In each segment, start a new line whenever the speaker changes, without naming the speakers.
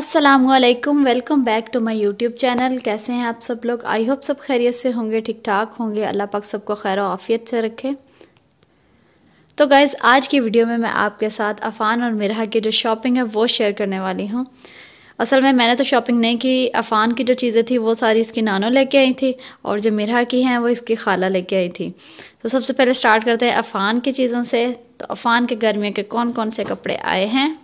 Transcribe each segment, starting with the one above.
Aslam welcome back to my YouTube channel कैसे हैं आप सब लोग आई होप सब खैरियत से होंगे ठीक ठाक होंगे अल्लाह पाक सबको खैर आफियत से रखे तो गाइज़ आज की वीडियो में मैं आपके साथ अफ़ान और मिरा की जो शॉपिंग है वो शेयर करने वाली हूँ असल में मैंने तो शॉपिंग नहीं की अफ़ान की जो चीज़ें थी वो सारी इसकी नानो लेके आई थी और जो मिरा की हैं वो इसकी खाला लेके आई थी तो सबसे पहले स्टार्ट करते हैं अफ़ान की चीज़ों से तो अफ़ान के गर्मियों के कौन कौन से कपड़े आए हैं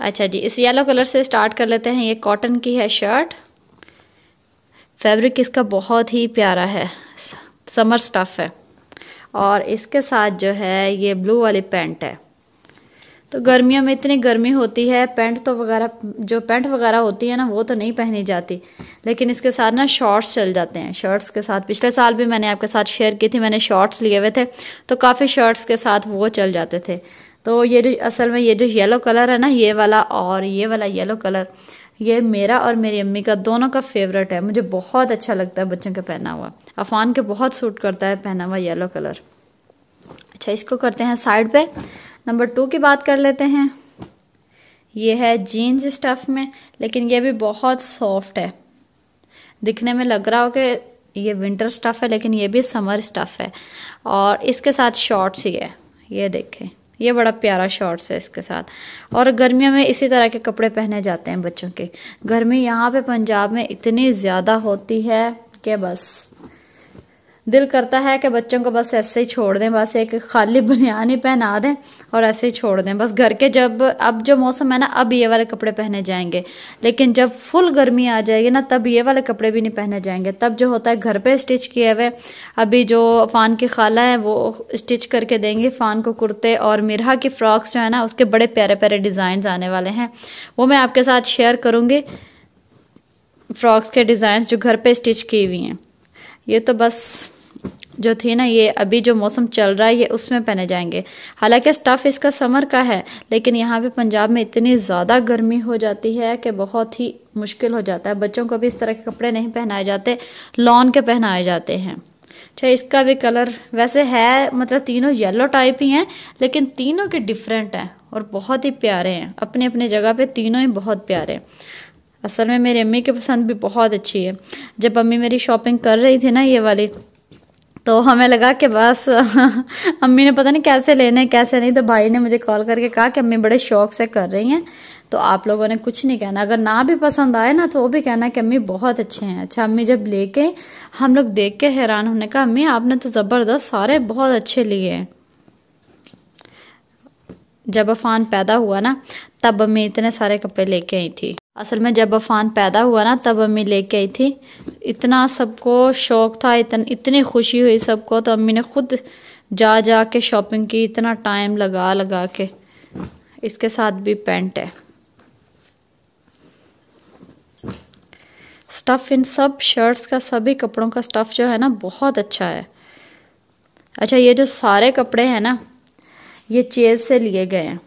अच्छा जी इस येलो कलर से स्टार्ट कर लेते हैं ये कॉटन की है शर्ट फैब्रिक इसका बहुत ही प्यारा है समर स्टफ़ है और इसके साथ जो है ये ब्लू वाली पैंट है तो गर्मियों में इतनी गर्मी होती है पैंट तो वगैरह जो पैंट वगैरह होती है ना वो तो नहीं पहनी जाती लेकिन इसके साथ ना शॉर्ट्स चल जाते हैं शर्ट्स के साथ पिछले साल भी मैंने आपके साथ शेयर की थी मैंने शॉर्ट्स लिए हुए थे तो काफ़ी शर्ट्स के साथ वो चल जाते थे तो ये जो असल में ये जो येलो कलर है ना ये वाला और ये वाला येलो कलर ये मेरा और मेरी अम्मी का दोनों का फेवरेट है मुझे बहुत अच्छा लगता है बच्चों का पहना हुआ अफान के बहुत सूट करता है पहना हुआ येलो कलर अच्छा इसको करते हैं साइड पे नंबर टू की बात कर लेते हैं ये है जीन्स स्टफ़ में लेकिन ये भी बहुत सॉफ्ट है दिखने में लग रहा हो कि ये विंटर स्टफ़ है लेकिन ये भी समर स्टफ़ है और इसके साथ शॉर्ट्स ही है ये देखें ये बड़ा प्यारा शॉर्ट्स है इसके साथ और गर्मियों में इसी तरह के कपड़े पहने जाते हैं बच्चों के गर्मी यहाँ पे पंजाब में इतनी ज़्यादा होती है कि बस दिल करता है कि बच्चों को बस ऐसे ही छोड़ दें बस एक खाली बनियान ही पहना दें और ऐसे ही छोड़ दें बस घर के जब अब जो मौसम है ना अब ये वाले कपड़े पहने जाएंगे लेकिन जब फुल गर्मी आ जाएगी ना तब ये वाले कपड़े भी नहीं पहने जाएंगे तब जो होता है घर पे स्टिच किए हुए अभी जो फ़ान की खाला है वो स्टिच करके देंगे फ़ान को कुर्ते और मिरा की फ़्रॉक्स जो है ना उसके बड़े प्यारे प्यारे डिज़ाइन आने वाले हैं वो मैं आपके साथ शेयर करूँगी फ़्रॉक्स के डिज़ाइन जो घर पर स्टिच की हुई हैं ये तो बस जो थे ना ये अभी जो मौसम चल रहा है ये उसमें पहने जाएंगे हालांकि स्टफ़ इसका समर का है लेकिन यहाँ पे पंजाब में इतनी ज़्यादा गर्मी हो जाती है कि बहुत ही मुश्किल हो जाता है बच्चों को भी इस तरह के कपड़े नहीं पहनाए जाते लॉन के पहनाए जाते हैं अच्छा इसका भी कलर वैसे है मतलब तीनों येलो टाइप ही हैं लेकिन तीनों के डिफरेंट हैं और बहुत ही प्यारे हैं अपने अपने जगह पर तीनों ही बहुत प्यारे हैं असल में मेरी अम्मी की पसंद भी बहुत अच्छी है जब अम्मी मेरी शॉपिंग कर रही थी ना ये वाली तो हमें लगा कि बस अम्मी ने पता नहीं कैसे लेने कैसे नहीं तो भाई ने मुझे कॉल करके कहा कि अम्मी बड़े शौक से कर रही हैं तो आप लोगों ने कुछ नहीं कहना अगर ना भी पसंद आए ना तो वो भी कहना कि अम्मी बहुत अच्छे हैं अच्छा अम्मी जब लेके हम लोग देख के हैरान होने का अम्मी आपने तो ज़बरदस्त सारे बहुत अच्छे लिए हैं जब अफान पैदा हुआ ना तब अम्मी इतने सारे कपड़े लेके आई थी असल में जब अफान पैदा हुआ ना तब अम्मी लेके आई थी इतना सबको शौक़ था इतन इतनी खुशी हुई सबको तो अम्मी ने खुद जा जा के शॉपिंग की इतना टाइम लगा लगा के इसके साथ भी पेंट है स्टफ़ इन सब शर्ट्स का सभी कपड़ों का स्टफ़ जो है ना बहुत अच्छा है अच्छा ये जो सारे कपड़े हैं ना ये चेज से लिए गए हैं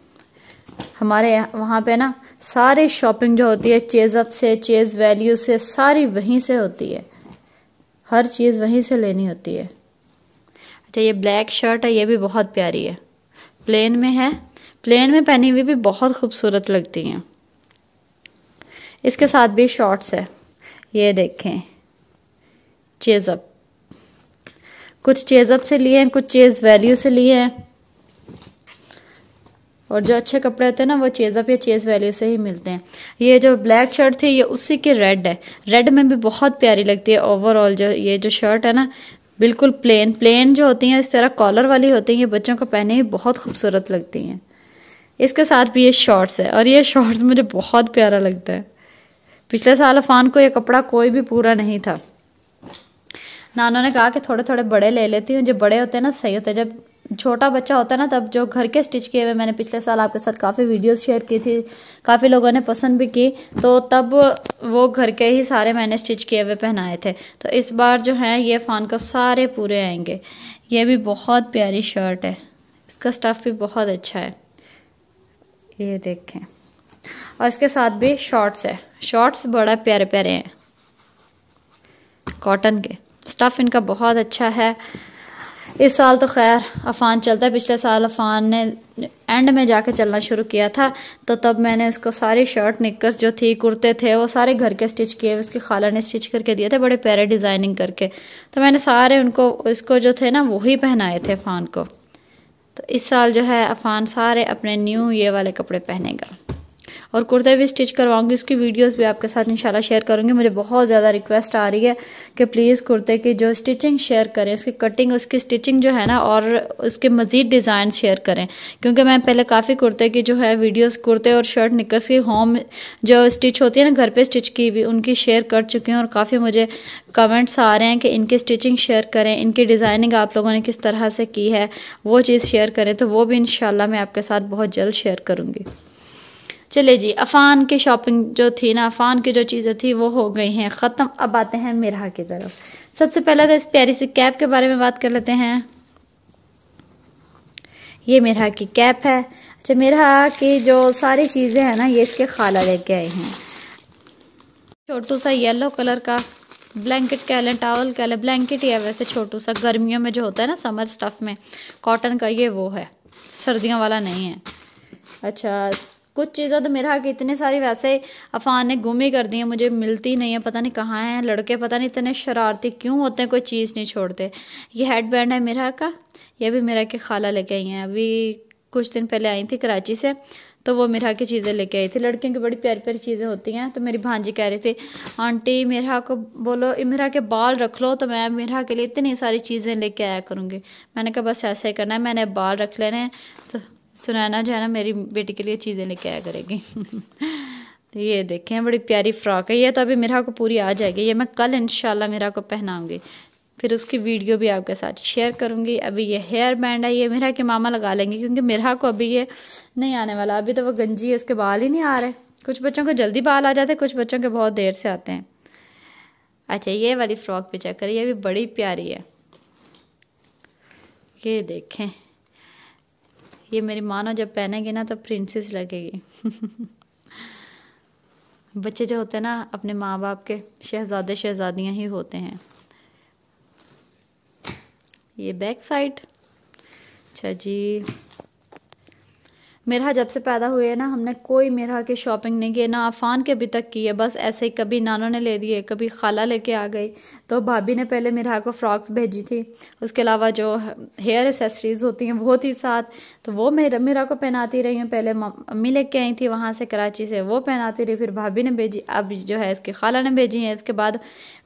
हमारे वहाँ पे ना सारी शॉपिंग जो होती है चेज़ अप से चेज़ वैल्यू से सारी वहीं से होती है हर चीज़ वहीं से लेनी होती है अच्छा ये ब्लैक शर्ट है ये भी बहुत प्यारी है प्लेन में है प्लेन में पहनी हुई भी बहुत खूबसूरत लगती हैं इसके साथ भी शॉर्ट्स है ये देखें चेज़ अप कुछ चेज़ अप से लिए हैं कुछ चेज़ वैल्यू से लिए हैं और जो अच्छे कपड़े होते हैं ना वो चेज़अप या चेज़ वैल्यू से ही मिलते हैं ये जो ब्लैक शर्ट थी ये उसी के रेड है रेड में भी बहुत प्यारी लगती है ओवरऑल जो ये जो शर्ट है ना बिल्कुल प्लेन प्लेन जो होती हैं इस तरह कॉलर वाली होती हैं ये बच्चों को पहने ही बहुत खूबसूरत लगती हैं इसके साथ भी ये शॉर्ट्स है और ये शॉर्ट्स मुझे बहुत प्यारा लगता है पिछले साल अफान को ये कपड़ा कोई भी पूरा नहीं था नानों ने कहा कि थोड़े थोड़े बड़े ले लेती हूँ जो बड़े होते हैं ना सही होते हैं जब छोटा बच्चा होता है ना तब जो घर के स्टिच किए हुए मैंने पिछले साल आपके साथ काफ़ी वीडियोस शेयर की थी काफ़ी लोगों ने पसंद भी की तो तब वो घर के ही सारे मैंने स्टिच किए हुए पहनाए थे तो इस बार जो है ये फान का सारे पूरे आएंगे ये भी बहुत प्यारी शर्ट है इसका स्टफ़ भी बहुत अच्छा है ये देखें और इसके साथ भी शॉर्ट्स है शॉर्ट्स बड़ा प्यारे प्यारे हैं कॉटन के स्टफ़ इनका बहुत अच्छा है इस साल तो खैर अफान चलता है पिछले साल अफान ने एंड में जाके चलना शुरू किया था तो तब मैंने उसको सारी शर्ट निकर्स जो थी कुर्ते थे वो सारे घर के स्टिच किए उसकी खाला ने स्टिच करके दिए थे बड़े प्यारे डिज़ाइनिंग करके तो मैंने सारे उनको इसको जो थे ना वही पहनाए थे अफान को तो इस साल जो है अफान सारे अपने न्यू ये वाले कपड़े पहनेगा और कुर्ते भी स्टिच करवाऊंगी उसकी वीडियोस भी आपके साथ इंशाल्लाह शेयर करूँगी मुझे बहुत ज़्यादा रिक्वेस्ट आ रही है कि प्लीज़ कुर्ते की जो स्टिचिंग शेयर करें उसकी कटिंग उसकी स्टिचिंग जो है ना और उसके मज़ीद डिज़ाइन शेयर करें क्योंकि मैं पहले काफ़ी कुर्ते की जो है वीडियोज़ कुर्ते और शर्ट निकर्स की होम जो स्टिच होती है ना घर पर स्टिच की हुई उनकी शेयर कर चुकी हूँ और काफ़ी मुझे कमेंट्स आ रहे हैं कि इनकी स्टिचिंग शेयर करें इनकी डिज़ाइनिंग आप लोगों ने किस तरह से की है वो चीज़ शेयर करें तो वो भी इन मैं आपके साथ बहुत जल्द शेयर करूँगी चले जी अफान की शॉपिंग जो थी ना अफान की जो चीज़ें थी वो हो गई हैं ख़त्म अब आते हैं मेरा की तरफ सबसे पहले तो इस प्यारी सी कैप के बारे में बात कर लेते हैं ये मेरा की कैप है अच्छा मेरा की जो सारी चीज़ें हैं ना ये इसके खाला लेके आए हैं छोटू सा येलो कलर का ब्लैंकेट कह लें टावल कह लें ब्लैंकेट ही है वैसे छोटू सा गर्मियों में जो होता है ना समर स्टफ़ में कॉटन का ये वो है सर्दियों वाला नहीं है अच्छा कुछ चीज़ें तो मेरे हाँ हाँ इतने सारी वैसे अफान ने गुम ही कर दी हैं मुझे मिलती नहीं है पता नहीं कहाँ हैं लड़के पता नहीं इतने शरारती क्यों होते हैं कोई चीज़ नहीं छोड़ते ये हेड बैंड है मेरा का ये भी मेरा के खाला लेके आई हैं अभी कुछ दिन पहले आई थी कराची से तो वो मेरा की चीज़ें लेके आई थी लड़कियों की बड़ी प्यारी प्यारी चीज़ें होती हैं तो मेरी भांजी कह रही थी आंटी मेरा को बोलो मेरा के बाल रख लो तो मैं मेरा के लिए इतनी सारी चीज़ें लेके आया करूँगी मैंने कहा बस ऐसे करना है मैंने बाल रख लेने तो सुनैना जो है ना मेरी बेटी के लिए चीज़ें लेके आया करेगी तो ये देखें बड़ी प्यारी फ़्रॉक है ये तो अभी मेरा को पूरी आ जाएगी ये मैं कल इन मेरा को पहनाऊँगी फिर उसकी वीडियो भी आपके साथ शेयर करूँगी अभी ये हेयर बैंड है ये मेरा के मामा लगा लेंगे क्योंकि मेरा को अभी ये नहीं आने वाला अभी तो वो गंजी है उसके बाल ही नहीं आ रहे कुछ बच्चों को जल्दी बाल आ जाते हैं कुछ बच्चों के बहुत देर से आते हैं अच्छा ये वाली फ़्रॉक भी चेक करिए ये भी बड़ी प्यारी है ये देखें ये मेरी मानो जब पहनेंगे ना तो प्रिंसेस लगेगी बच्चे जो होते हैं ना अपने माँ बाप के शहजादे शहजादियाँ ही होते हैं ये बैक साइड अच्छा जी मेरा जब से पैदा हुए ना हमने कोई मेरा की शॉपिंग नहीं की ना आफान के अभी तक की है बस ऐसे ही कभी नानों ने ले दिए कभी खाला लेके आ गई तो भाभी ने पहले मेरा को फ्रॉक भेजी थी उसके अलावा जो हेयर एसेसरीज़ होती हैं वो थी साथ तो वो मेरा मेरा को पहनाती रही हूँ पहले मम्मी लेके आई थी वहाँ से कराची से वो पहनाती रही फिर भाभी ने भेजी अब जो है इसकी खाला ने भेजी है इसके बाद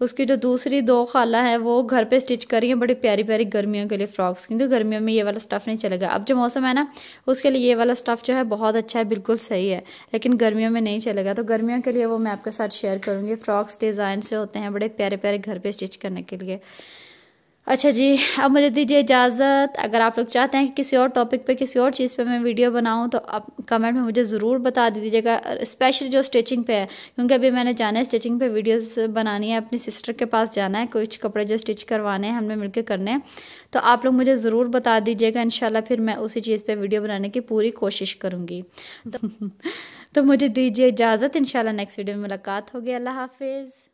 उसकी जो दूसरी दो खाला है वो घर पर स्टिच करी है बड़ी प्यारी प्यारी गर्मियों के लिए फ़्रॉक्स क्योंकि गर्मियों में ये वाला स्टफ़ नहीं चलेगा अब जो मौसम है ना उसके लिए ये वाला स्टफ़ स्टफ़ जो है बहुत अच्छा है बिल्कुल सही है लेकिन गर्मियों में नहीं चलेगा तो गर्मियों के लिए वो मैं आपके साथ शेयर करूँगी फ्रॉक्स डिज़ाइन से होते हैं बड़े प्यारे प्यारे घर पर स्टिच करने के लिए अच्छा जी अब मुझे दीजिए इजाज़त अगर आप लोग चाहते हैं कि किसी और टॉपिक पे किसी और चीज़ पे मैं वीडियो बनाऊं तो आप कमेंट में मुझे ज़रूर बता दीजिएगा स्पेशल जो स्टिचिंग पे है क्योंकि अभी मैंने जाना है स्टिचिंग पे वीडियोस बनानी है अपनी सिस्टर के पास जाना है कुछ कपड़े जो स्टिच करवाने हैं हमने मिलकर करने हैं तो आप लोग मुझे ज़रूर बता दीजिएगा इन फिर मैं उसी चीज़ पर वीडियो बनाने की पूरी कोशिश करूँगी तो, तो मुझे दीजिए इजाज़त इन नेक्स्ट वीडियो में मुलाकात होगी अल्लाह हाफिज़